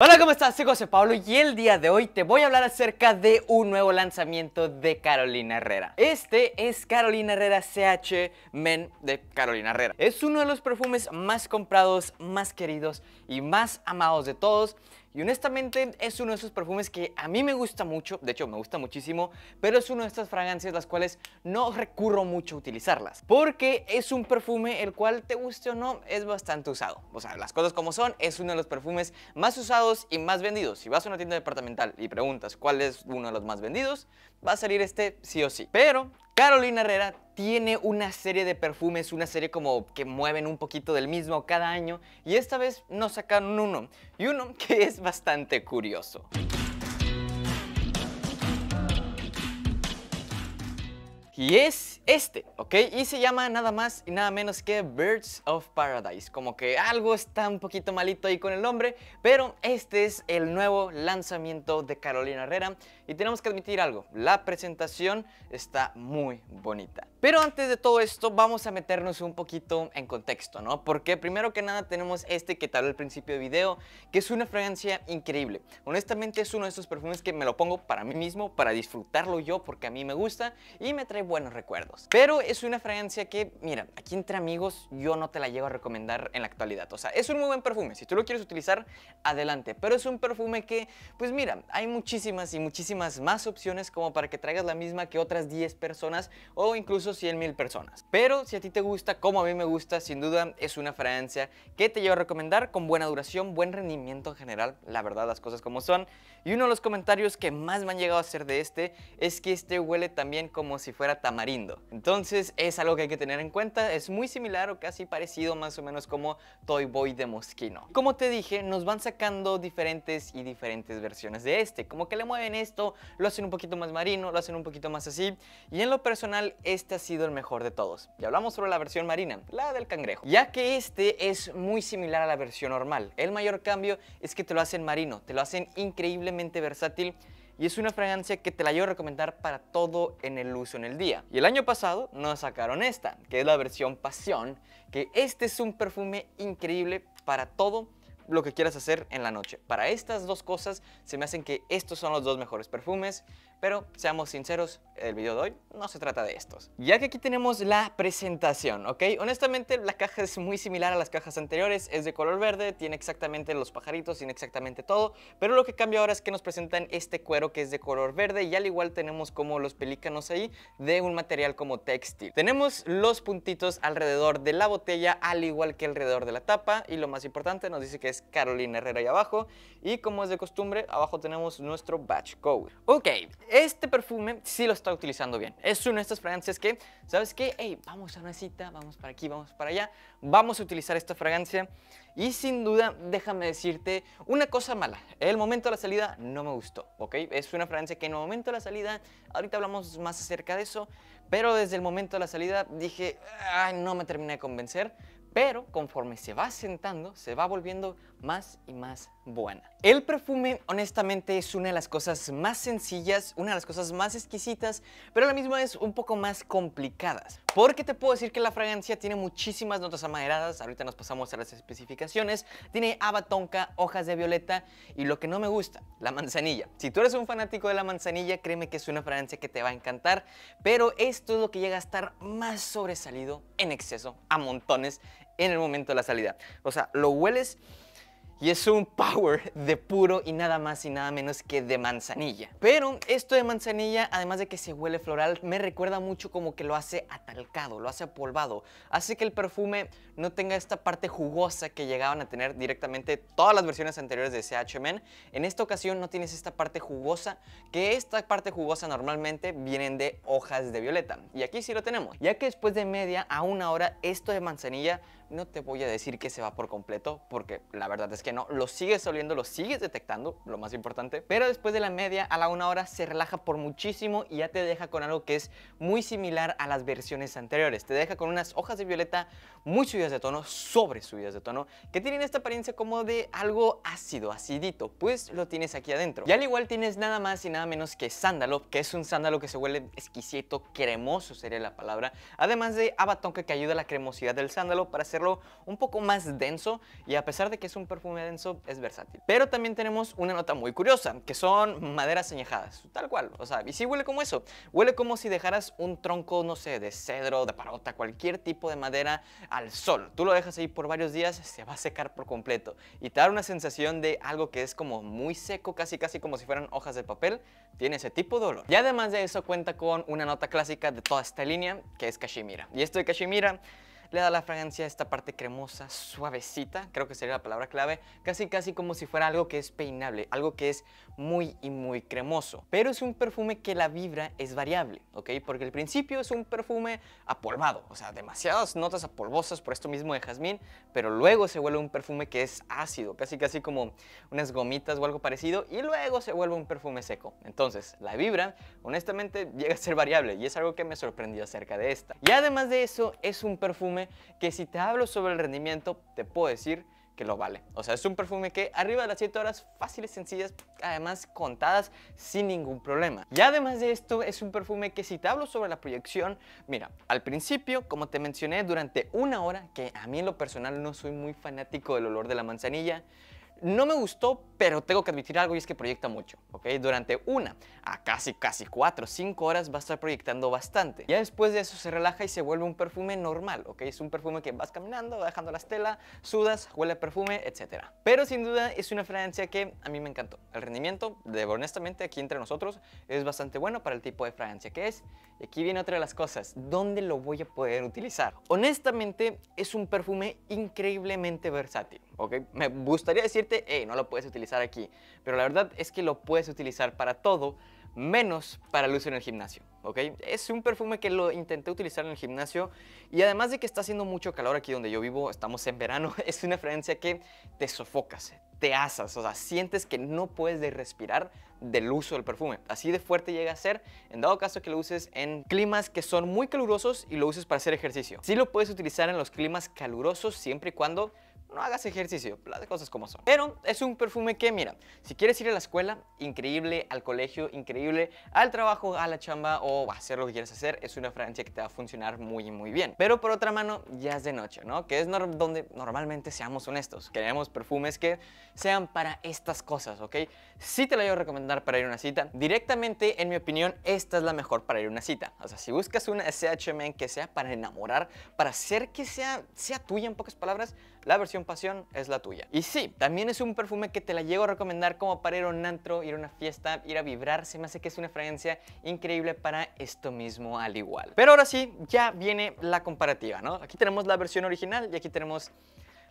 Hola, ¿cómo estás? Soy José Pablo y el día de hoy te voy a hablar acerca de un nuevo lanzamiento de Carolina Herrera. Este es Carolina Herrera CH Men de Carolina Herrera. Es uno de los perfumes más comprados, más queridos y más amados de todos y honestamente es uno de esos perfumes que a mí me gusta mucho, de hecho me gusta muchísimo, pero es una de estas fragancias las cuales no recurro mucho a utilizarlas. Porque es un perfume el cual, te guste o no, es bastante usado. O sea, las cosas como son, es uno de los perfumes más usados y más vendidos. Si vas a una tienda departamental y preguntas cuál es uno de los más vendidos, va a salir este sí o sí. Pero Carolina Herrera tiene una serie de perfumes, una serie como que mueven un poquito del mismo cada año y esta vez nos sacaron uno y uno que es bastante curioso. Y es este, ¿ok? Y se llama nada más y nada menos que Birds of Paradise. Como que algo está un poquito malito ahí con el nombre, pero este es el nuevo lanzamiento de Carolina Herrera. Y tenemos que admitir algo, la presentación está muy bonita. Pero antes de todo esto, vamos a meternos un poquito en contexto, ¿no? Porque primero que nada tenemos este que tal hablé al principio del video, que es una fragancia increíble. Honestamente es uno de estos perfumes que me lo pongo para mí mismo, para disfrutarlo yo, porque a mí me gusta y me trae buenos recuerdos. Pero es una fragancia que, mira, aquí entre amigos yo no te la llego a recomendar en la actualidad. O sea, es un muy buen perfume. Si tú lo quieres utilizar, adelante. Pero es un perfume que, pues mira, hay muchísimas y muchísimas más opciones como para que traigas la misma que otras 10 personas o incluso 100 mil personas. Pero si a ti te gusta, como a mí me gusta, sin duda es una fragancia que te llevo a recomendar con buena duración, buen rendimiento en general, la verdad las cosas como son. Y uno de los comentarios que más me han llegado a hacer de este es que este huele también como si fuera tamarindo. Entonces es algo que hay que tener en cuenta, es muy similar o casi parecido más o menos como Toy Boy de Mosquino. Como te dije, nos van sacando diferentes y diferentes versiones de este, como que le mueven esto, lo hacen un poquito más marino, lo hacen un poquito más así. Y en lo personal, este ha sido el mejor de todos. Y hablamos sobre la versión marina, la del cangrejo. Ya que este es muy similar a la versión normal. El mayor cambio es que te lo hacen marino, te lo hacen increíblemente versátil y es una fragancia que te la yo a recomendar para todo en el uso en el día. Y el año pasado nos sacaron esta, que es la versión pasión, que este es un perfume increíble para todo lo que quieras hacer en la noche. Para estas dos cosas se me hacen que estos son los dos mejores perfumes, pero seamos sinceros, el video de hoy no se trata de estos. Ya que aquí tenemos la presentación, ¿ok? Honestamente la caja es muy similar a las cajas anteriores, es de color verde, tiene exactamente los pajaritos, tiene exactamente todo, pero lo que cambia ahora es que nos presentan este cuero que es de color verde y al igual tenemos como los pelícanos ahí de un material como textil. Tenemos los puntitos alrededor de la botella al igual que alrededor de la tapa y lo más importante nos dice que es Carolina Herrera ahí abajo. Y como es de costumbre, abajo tenemos nuestro batch code. Ok, este perfume sí lo está utilizando bien. Es una de estas fragancias que, ¿sabes qué? vamos a una cita, vamos para aquí, vamos para allá. Vamos a utilizar esta fragancia. Y sin duda, déjame decirte una cosa mala. El momento de la salida no me gustó, ¿ok? Es una fragancia que en el momento de la salida, ahorita hablamos más acerca de eso, pero desde el momento de la salida dije, ay, no me terminé de convencer. Pero conforme se va sentando, se va volviendo más y más buena. El perfume honestamente es una de las cosas más sencillas, una de las cosas más exquisitas, pero a la misma es un poco más complicadas. Porque te puedo decir que la fragancia tiene muchísimas notas amaderadas, ahorita nos pasamos a las especificaciones, tiene abatonca, hojas de violeta y lo que no me gusta, la manzanilla. Si tú eres un fanático de la manzanilla, créeme que es una fragancia que te va a encantar, pero esto es lo que llega a estar más sobresalido en exceso, a montones, en el momento de la salida. O sea, lo hueles y es un power de puro y nada más y nada menos que de manzanilla. Pero esto de manzanilla, además de que se huele floral, me recuerda mucho como que lo hace atalcado, lo hace apolvado. Así que el perfume no tenga esta parte jugosa que llegaban a tener directamente todas las versiones anteriores de CHMN. En esta ocasión no tienes esta parte jugosa, que esta parte jugosa normalmente vienen de hojas de violeta. Y aquí sí lo tenemos, ya que después de media a una hora esto de manzanilla no te voy a decir que se va por completo, porque la verdad es que no. Lo sigues oliendo, lo sigues detectando, lo más importante. Pero después de la media a la una hora se relaja por muchísimo y ya te deja con algo que es muy similar a las versiones anteriores. Te deja con unas hojas de violeta muy subidas de tono, sobre subidas de tono, que tienen esta apariencia como de algo ácido, acidito. Pues lo tienes aquí adentro. Y al igual tienes nada más y nada menos que sándalo, que es un sándalo que se huele exquisito, cremoso sería la palabra. Además de abatonca que ayuda a la cremosidad del sándalo para hacer un poco más denso y a pesar de que es un perfume denso, es versátil. Pero también tenemos una nota muy curiosa, que son maderas añejadas, tal cual, o sea, y sí huele como eso, huele como si dejaras un tronco, no sé, de cedro, de parota, cualquier tipo de madera al sol. Tú lo dejas ahí por varios días, se va a secar por completo y te da una sensación de algo que es como muy seco, casi casi como si fueran hojas de papel, tiene ese tipo de olor. Y además de eso cuenta con una nota clásica de toda esta línea, que es cachemira. Y esto de cachemira le da la fragancia esta parte cremosa, suavecita, creo que sería la palabra clave, casi casi como si fuera algo que es peinable, algo que es muy y muy cremoso. Pero es un perfume que la vibra es variable, ¿ok? Porque al principio es un perfume apolvado, o sea, demasiadas notas apolvosas por esto mismo de jazmín, pero luego se vuelve un perfume que es ácido, casi casi como unas gomitas o algo parecido, y luego se vuelve un perfume seco. Entonces, la vibra, honestamente, llega a ser variable y es algo que me sorprendió acerca de esta. Y además de eso, es un perfume que si te hablo sobre el rendimiento, te puedo decir que lo vale. O sea, es un perfume que arriba de las 7 horas fáciles, sencillas, además contadas sin ningún problema. Y además de esto, es un perfume que si te hablo sobre la proyección, mira, al principio, como te mencioné, durante una hora, que a mí en lo personal no soy muy fanático del olor de la manzanilla, no me gustó, pero tengo que admitir algo y es que proyecta mucho, ¿ok? Durante una a casi, casi cuatro, cinco horas va a estar proyectando bastante. Ya después de eso se relaja y se vuelve un perfume normal, ¿ok? Es un perfume que vas caminando, dejando las estela, sudas, huele a perfume, etc. Pero sin duda es una fragancia que a mí me encantó. El rendimiento, de, honestamente, aquí entre nosotros, es bastante bueno para el tipo de fragancia que es. Y aquí viene otra de las cosas, ¿dónde lo voy a poder utilizar? Honestamente, es un perfume increíblemente versátil, ¿ok? Me gustaría decir no lo puedes utilizar aquí. Pero la verdad es que lo puedes utilizar para todo, menos para el en el gimnasio, ¿ok? Es un perfume que lo intenté utilizar en el gimnasio y además de que está haciendo mucho calor aquí donde yo vivo, estamos en verano, es una fragancia que te sofocas, te asas, o sea, sientes que no puedes respirar del uso del perfume. Así de fuerte llega a ser, en dado caso que lo uses en climas que son muy calurosos y lo uses para hacer ejercicio. Sí lo puedes utilizar en los climas calurosos siempre y cuando no hagas ejercicio, las cosas como son. Pero es un perfume que, mira, si quieres ir a la escuela, increíble, al colegio, increíble, al trabajo, a la chamba o a hacer lo que quieras hacer, es una fragancia que te va a funcionar muy, muy bien. Pero por otra mano, ya es de noche, ¿no? Que es donde normalmente seamos honestos. Queremos perfumes que sean para estas cosas, ¿ok? si te la voy a recomendar para ir a una cita. Directamente, en mi opinión, esta es la mejor para ir a una cita. O sea, si buscas una SHM que sea para enamorar, para hacer que sea, sea tuya en pocas palabras, la versión pasión es la tuya. Y sí, también es un perfume que te la llego a recomendar como para ir a un antro, ir a una fiesta, ir a vibrar. Se me hace que es una fragancia increíble para esto mismo al igual. Pero ahora sí, ya viene la comparativa, ¿no? Aquí tenemos la versión original y aquí tenemos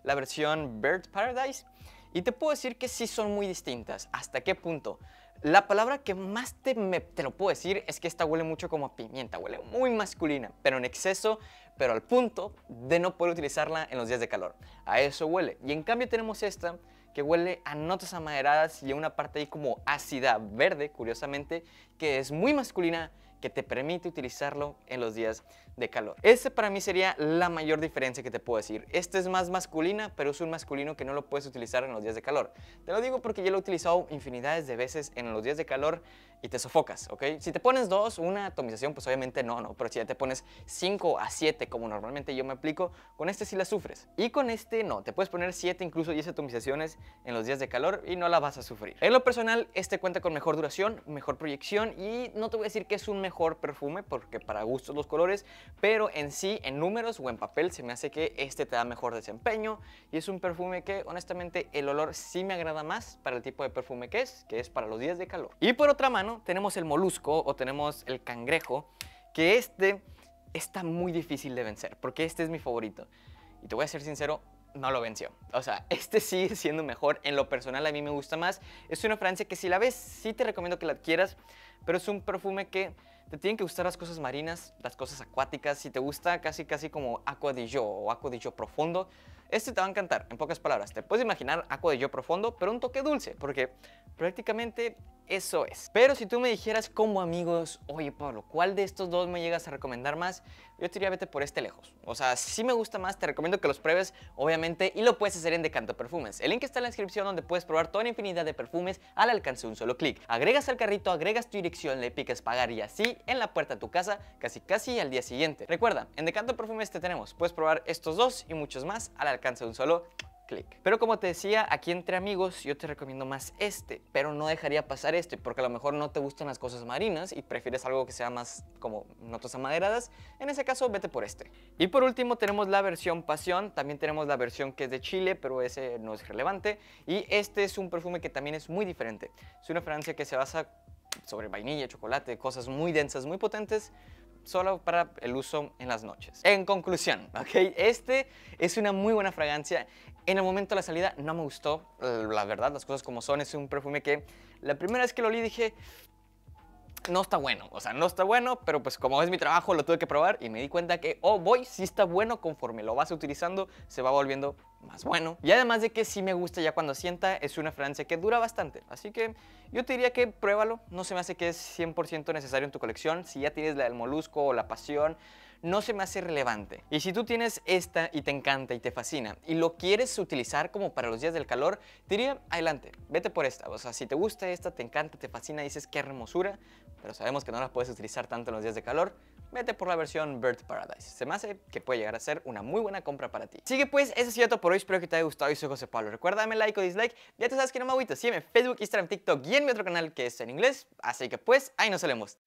la versión Bird Paradise. Y te puedo decir que sí son muy distintas. ¿Hasta qué punto? La palabra que más te, te lo puedo decir es que esta huele mucho como a pimienta, huele muy masculina, pero en exceso, pero al punto de no poder utilizarla en los días de calor. A eso huele. Y en cambio tenemos esta que huele a notas amaderadas y a una parte ahí como ácida, verde, curiosamente, que es muy masculina, que te permite utilizarlo en los días de calor. Este para mí sería la mayor diferencia que te puedo decir. Este es más masculina, pero es un masculino que no lo puedes utilizar en los días de calor. Te lo digo porque ya lo he utilizado infinidades de veces en los días de calor y te sofocas, ¿ok? Si te pones dos, una atomización, pues obviamente no, no, pero si ya te pones 5 a siete, como normalmente yo me aplico, con este sí la sufres. Y con este no, te puedes poner siete, incluso diez atomizaciones en los días de calor y no la vas a sufrir. En lo personal, este cuenta con mejor duración, mejor proyección y no te voy a decir que es un mejor perfume porque para gustos los colores, pero en sí, en números o en papel, se me hace que este te da mejor desempeño y es un perfume que honestamente el olor sí me agrada más para el tipo de perfume que es, que es para los días de calor. Y por otra mano, tenemos el molusco o tenemos el cangrejo, que este está muy difícil de vencer, porque este es mi favorito. Y te voy a ser sincero, no lo venció. O sea, este sigue siendo mejor. En lo personal a mí me gusta más. Es una fragancia que si la ves, sí te recomiendo que la adquieras, pero es un perfume que te tienen que gustar las cosas marinas, las cosas acuáticas. Si te gusta casi casi como Aqua de Yo o Aqua de Yo profundo, este te va a encantar, en pocas palabras. Te puedes imaginar Aqua de Yo profundo, pero un toque dulce, porque prácticamente eso es. Pero si tú me dijeras como amigos, oye Pablo, ¿cuál de estos dos me llegas a recomendar más? Yo te diría vete por este lejos. O sea, si me gusta más, te recomiendo que los pruebes, obviamente, y lo puedes hacer en Decanto Perfumes. El link está en la descripción donde puedes probar toda una infinidad de perfumes al alcance de un solo clic. Agregas al carrito, agregas tu dirección, le picas pagar y así en la puerta de tu casa casi casi al día siguiente. Recuerda, en Decanto Perfumes te tenemos, puedes probar estos dos y muchos más al alcance de un solo clic. Pero como te decía, aquí entre amigos yo te recomiendo más este, pero no dejaría pasar este, porque a lo mejor no te gustan las cosas marinas y prefieres algo que sea más como notas amaderadas, en ese caso vete por este. Y por último tenemos la versión pasión, también tenemos la versión que es de Chile, pero ese no es relevante, y este es un perfume que también es muy diferente. Es una fragancia que se basa sobre vainilla, chocolate, cosas muy densas, muy potentes, solo para el uso en las noches. En conclusión, ah. ¿ok? Este es una muy buena fragancia. En el momento de la salida no me gustó, la verdad, las cosas como son. Es un perfume que la primera vez que lo olí dije, no está bueno, o sea, no está bueno, pero pues como es mi trabajo lo tuve que probar y me di cuenta que, oh voy sí está bueno, conforme lo vas utilizando se va volviendo más bueno. Y además de que sí me gusta ya cuando sienta, es una fragancia que dura bastante, así que yo te diría que pruébalo, no se me hace que es 100% necesario en tu colección, si ya tienes la del molusco o la pasión, no se me hace relevante. Y si tú tienes esta y te encanta y te fascina y lo quieres utilizar como para los días del calor, diría, adelante, vete por esta. O sea, si te gusta esta, te encanta, te fascina, dices qué hermosura, pero sabemos que no la puedes utilizar tanto en los días de calor, vete por la versión Bird Paradise. Se me hace que puede llegar a ser una muy buena compra para ti. sigue pues, eso es todo por hoy. Espero que te haya gustado. y soy José Pablo. Recuerda like o dislike. Ya te sabes que no me agüito. Sígueme en Facebook, Instagram, TikTok y en mi otro canal que es en inglés. Así que pues, ahí nos vemos